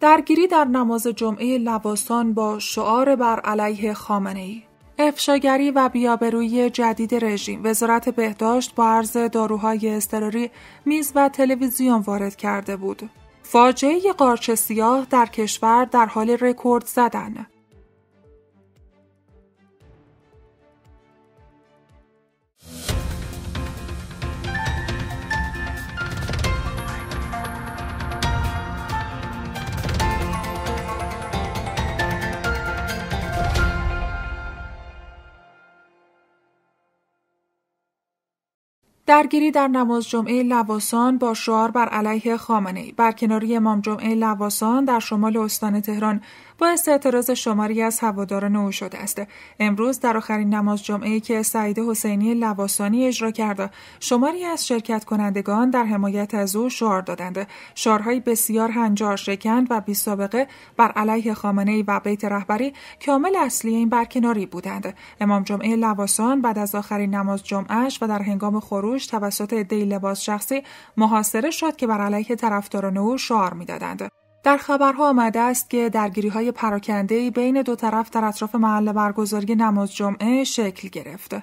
درگیری در نماز جمعه لباسان با شعار بر علیه خامنه ای. افشاگری و بیابروی جدید رژیم وزارت بهداشت با عرض داروهای استراری میز و تلویزیون وارد کرده بود. فاجعه قارچ سیاه در کشور در حال رکورد زدن درگیری در نماز جمعه لواسان با شعار بر علیه خامنه ای کناری امام جمعه لواسان در شمال استان تهران باعث اعتراض شماری از هواداران او شده است امروز در آخرین نماز جمعه که سعید حسینی لباسانی اجرا کرده شماری از شرکت کنندگان در حمایت از او شعار دادند شعارهای بسیار هنجار شکند و بی سابقه بر علیه خامنه و بیت رهبری کامل اصلی این برکناری بودند امام جمعه لواسان بعد از آخرین نماز جمعهش و در هنگام خروج توسط دی لباس شخصی محاصره شد که بر علیه طرفداران او شعار میدادند در خبرها آمده است که درگیری های پراکنده بین دو طرف در اطراف محل برگزاری نماز جمعه شکل گرفته.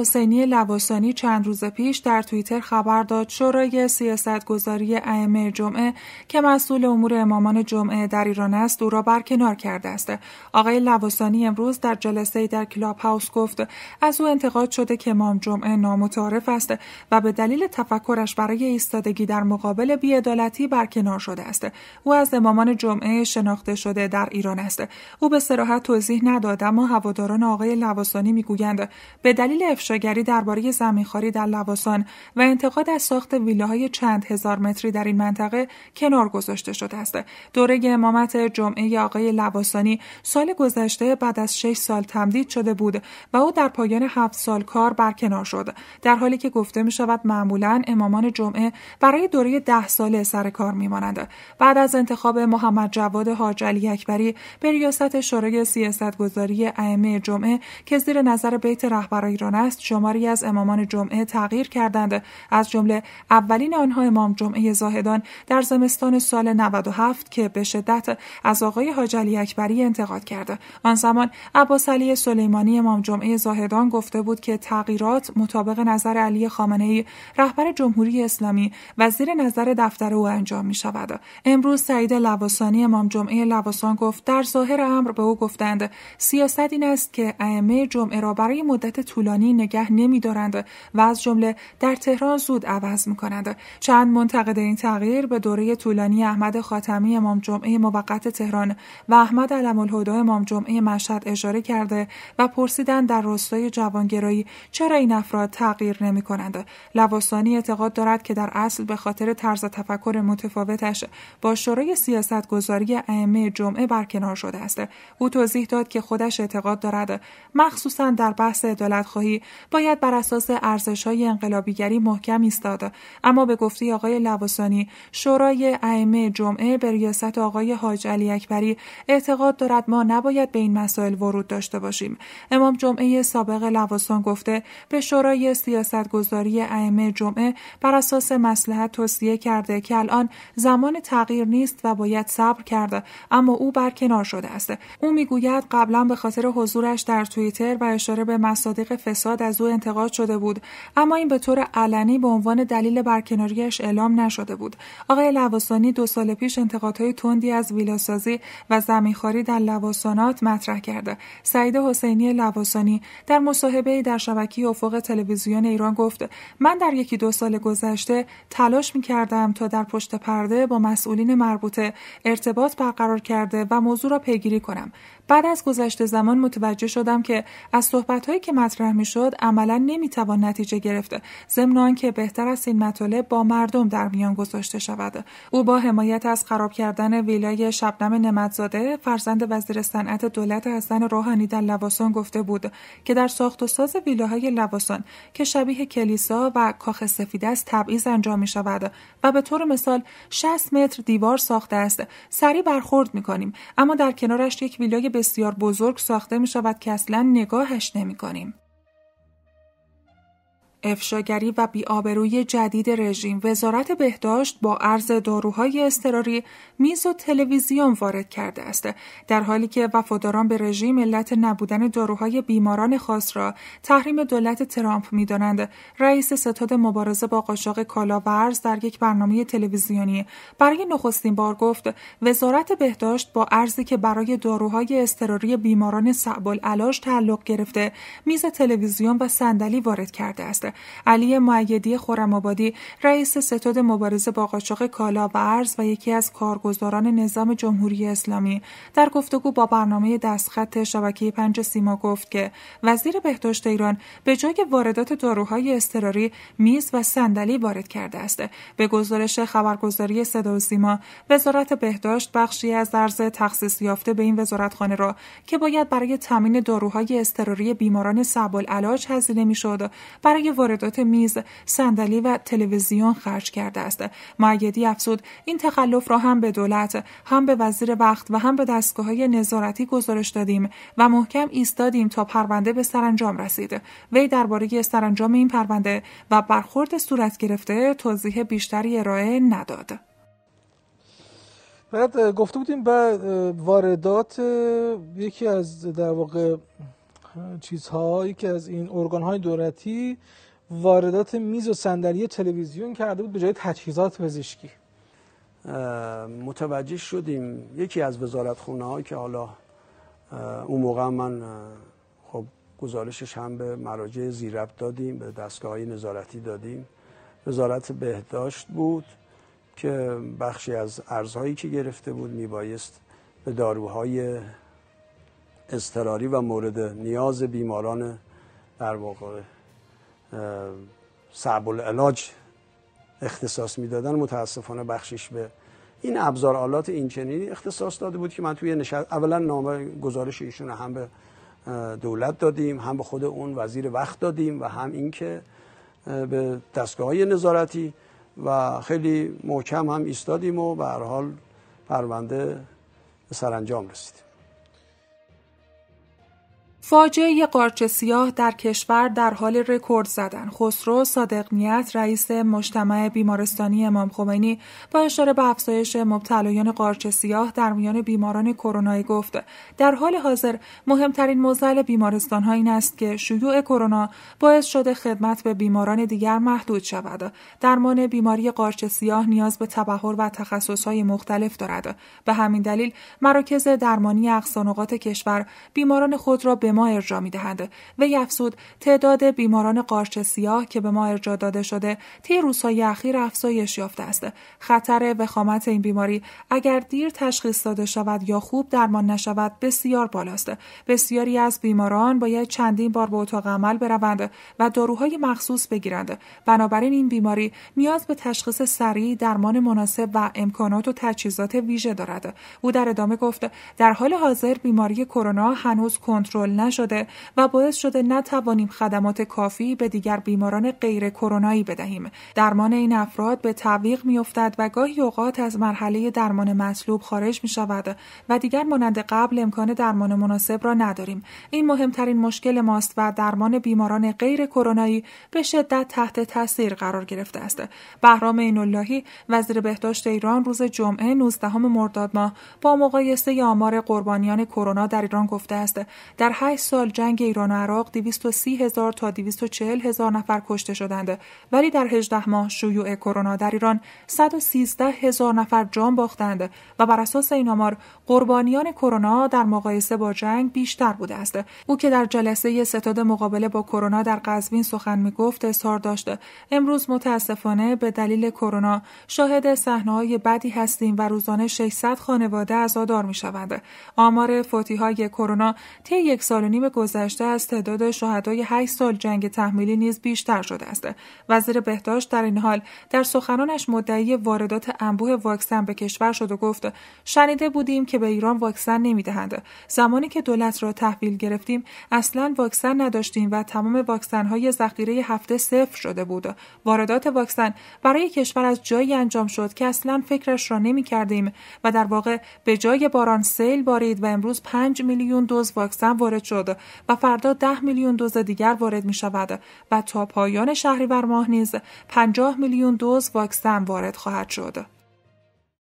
حسینی لواسانی چند روز پیش در توییتر خبر داد شورای سیاستگذاری ائمه جمعه که مسئول امور امامان جمعه در ایران است او را برکنار کرده است آقای لواسانی امروز در جلسه در کلاب هاوس گفت از او انتقاد شده که امام جمعه نامتعارف است و به دلیل تفکرش برای ایستادگی در مقابل بیعدالتی برکنار شده است او از امامان جمعه شناخته شده در ایران است او به سراحت توضیح نداد اما هواداران آقای لواسانی میگویند به دلیل افشاگری درباره زمینخواری در لواسان و انتقاد از ساخت ویلاهای چند هزار متری در این منطقه کنار گذاشته شده است. دوره امامت جمعه آقای لواسانی سال گذشته بعد از 6 سال تمدید شده بود و او در پایان هفت سال کار برکنار شد. در حالی که گفته می شود معمولا امامان جمعه برای دوره ده ساله سر کار میمانند. بعد از انتخاب محمد جواد حاج علی اکبری به ریاست شورای سیاستگذاری ائمه جمعه که زیر نظر بیت رهبر ایران است است شماری از امامان جمعه تغییر کردند از جمله اولین آنها امام جمعه زاهدان در زمستان سال 97 که به شدت از آقای حاج علی اکبری انتقاد کرده آن زمان عباس علی سلیمانی امام جمعه زاهدان گفته بود که تغییرات مطابق نظر علی خامنه ای رهبر جمهوری اسلامی و زیر نظر دفتر او انجام می شود امروز سعید لواسانی امام جمعه لواسان گفت در ظاهر امر به او گفتند سیاست این است که ائمه جمعه را برای مدت طولانی نگه نمیدارند و از جمله در تهران زود عوض میکنند چند منتقد این تغییر به دوره طولانی احمد خاتمی امام جمعه موقت تهران و احمد علم الهدا امام جمعه مشهد اشاره کرده و پرسیدن در راستای جوانگرایی چرا این افراد تغییر نمی کنند لواسانی اعتقاد دارد که در اصل به خاطر طرز تفکر متفاوتش با شورای گذاری ائمه جمعه برکنار شده است او توضیح داد که خودش اعتقاد دارد مخصوصا در بحث عدالت خواهی باید بر اساس ارزش های انقلابیگری محکم ایستاد اما به گفته آقای لواسانی شورای ائمه جمعه به ریاست آقای حاج علی اکبری اعتقاد دارد ما نباید به این مسائل ورود داشته باشیم امام جمعه سابق لواسان گفته به شورای سیاستگذاری ائمه جمعه بر اساس مسلحت توصیه کرده که الان زمان تغییر نیست و باید صبر کرده اما او برکنار شده است او میگوید قبلا به خاطر حضورش در توییتر و اشاره به مصادیق فساد از او انتقاد شده بود اما این به طور علنی به عنوان دلیل برکناریش اعلام نشده بود آقای لواسانی دو سال پیش انتقادهای تندی از ویلاسازی و زمینخواری در لواسانات مطرح کرده سعید حسینی لواسانی در مصاحبه در شبکه افق تلویزیون ایران گفت من در یکی دو سال گذشته تلاش می کردم تا در پشت پرده با مسئولین مربوطه ارتباط برقرار کرده و موضوع را پیگیری کنم بعد از گذشته زمان متوجه شدم که از هایی که مطرح می داد عملا نمیتوان نتیجه گرفته ضمن که بهتر است این مطالب با مردم در میان گذاشته شود او با حمایت از خراب کردن ویلای شبنم نمتزاده فرزند وزیر صنعت دولت حسن روحانی در لواسان گفته بود که در ساخت و ساز ویلاهای لواسان که شبیه کلیسا و کاخ سفید است تبعیض انجام می شود و به طور مثال 60 متر دیوار ساخته است سری برخورد می کنیم اما در کنارش یک ویلای بسیار بزرگ ساخته می شود که اصلا نگاهش نمی کنیم. افشاگری و بیابروی جدید رژیم وزارت بهداشت با عرض داروهای استراری میز و تلویزیون وارد کرده است در حالی که وفاداران به رژیم علت نبودن داروهای بیماران خاص را تحریم دولت ترامپ میدانند رئیس ستاد مبارزه با قاچاق کالا و ارز در یک برنامه تلویزیونی برای نخستین بار گفت وزارت بهداشت با ارزی که برای داروهای اضطراری بیماران صعب العلاج تعلق گرفته میز تلویزیون و صندلی وارد کرده است علی معیدی خورمابادی رئیس ستاد مبارزه با قاچاق کالا و ارز و یکی از کارگزاران نظام جمهوری اسلامی در گفتگو با برنامه دستخط شبکه پنج سیما گفت که وزیر بهداشت ایران به جای واردات داروهای اضطراری میز و صندلی وارد کرده است به گزارش خبرگزاری صدا و سیما وزارت بهداشت بخشی از ارز تخصیص یافته به این وزارتخانه را که باید برای تامین داروهای اضطراری بیماران صعب العلاج هزینه میشد برای واردات میز، صندلی و تلویزیون خرج کرده است. معیدی افزود این تخلف را هم به دولت، هم به وزیر وقت و هم به دستگاه های نظارتی گزارش دادیم و محکم ایستادیم تا پرونده به سرانجام رسید. وی درباره سرانجام این پرونده و برخورد صورت گرفته توضیح بیشتری ارائه نداد. بعد گفته بودیم به واردات یکی از در واقع چیزها یکی از این ارگان دولتی واردات میز و صندلی تلویزیون کرده بود به جای تجهیزات پزشکی متوجه شدیم یکی از وزارت خونه که حالا اون موقع من خب گزارشش هم به مراجع زیرب دادیم به دستگاه های نظارتی دادیم وزارت بهداشت بود که بخشی از ارزهایی که گرفته بود میبایست به داروهای اضطراری و مورد نیاز بیماران در واقع صعب العلاج اختصاص میدادن متاسفانه بخشش به این ابزار آلات اینچنینی اختصاص داده بود که من توی اولا نامه گزارش ایشون هم به دولت دادیم هم به خود اون وزیر وقت دادیم و هم اینکه به دستگاه های نظارتی و خیلی محکم هم ایستادیم و به هر حال پرونده سرانجام رسیدیم فاجعه قارچ سیاه در کشور در حال رکورد زدن خسرو صادق نیت رئیس مجتمع بیمارستانی امام خمینی با اشاره به افزایش مبتلایان قارچ سیاه در میان بیماران کرونا گفت در حال حاضر مهمترین موزل بیمارستان این است که شیوع کرونا باعث شده خدمت به بیماران دیگر محدود شود درمان بیماری قارچ سیاه نیاز به تبهر و تخصصهای های مختلف دارد به همین دلیل مراکز درمانی اقصانقات کشور بیماران خود را به ما ارجا می دهند. وی افزود تعداد بیماران قارچ سیاه که به ما ارجا داده شده طی روزهای اخیر افزایش یافته است. خطر وخامت این بیماری اگر دیر تشخیص داده شود یا خوب درمان نشود بسیار بالاست. بسیاری از بیماران باید چندین بار به اتاق عمل بروند و داروهای مخصوص بگیرند. بنابراین این بیماری نیاز به تشخیص سریع، درمان مناسب و امکانات و تجهیزات ویژه دارد. او در ادامه گفت در حال حاضر بیماری کرونا هنوز کنترل نشده و باعث شده نتوانیم خدمات کافی به دیگر بیماران غیر کرونایی بدهیم درمان این افراد به تعویق میافتد و گاهی اوقات از مرحله درمان مطلوب خارج می شود و دیگر مانند قبل امکان درمان مناسب را نداریم این مهمترین مشکل ماست و درمان بیماران غیر کرونایی به شدت تحت تاثیر قرار گرفته است بهرام ایناللهی وزیر بهداشت ایران روز جمعه 19 مرداد ماه با مقایسه آمار قربانیان کرونا در ایران گفته است در 8 سال جنگ ایران و عراق 230 هزار تا 240 هزار نفر کشته شدند ولی در 18 ماه شیوع کرونا در ایران 113 هزار نفر جان باختند و بر اساس این آمار قربانیان کرونا در مقایسه با جنگ بیشتر بوده است او که در جلسه ستاد مقابله با کرونا در قزوین سخن میگفت اظهار داشت امروز متاسفانه به دلیل کرونا شاهد های بدی هستیم و روزانه 600 خانواده عزادار شوند آمار فوتی های کرونا طی یک سال نیم گذشته از تعداد شهدای 8 سال جنگ تحمیلی نیز بیشتر شده است. وزیر بهداشت در این حال در سخنانش مدعی واردات انبوه واکسن به کشور شد و گفت شنیده بودیم که به ایران واکسن نمیدهند. زمانی که دولت را تحویل گرفتیم اصلا واکسن نداشتیم و تمام واکسن‌های ذخیره هفته صفر شده بود. واردات واکسن برای کشور از جایی انجام شد که اصلا فکرش را نمی و در واقع به جای باران سیل بارید و امروز 5 میلیون دوز واکسن وارد شد و فردا 10 میلیون دوز دیگر وارد می شود و تا پایان شهریور ماه نیز 50 میلیون دوز واکسن وارد خواهد شد.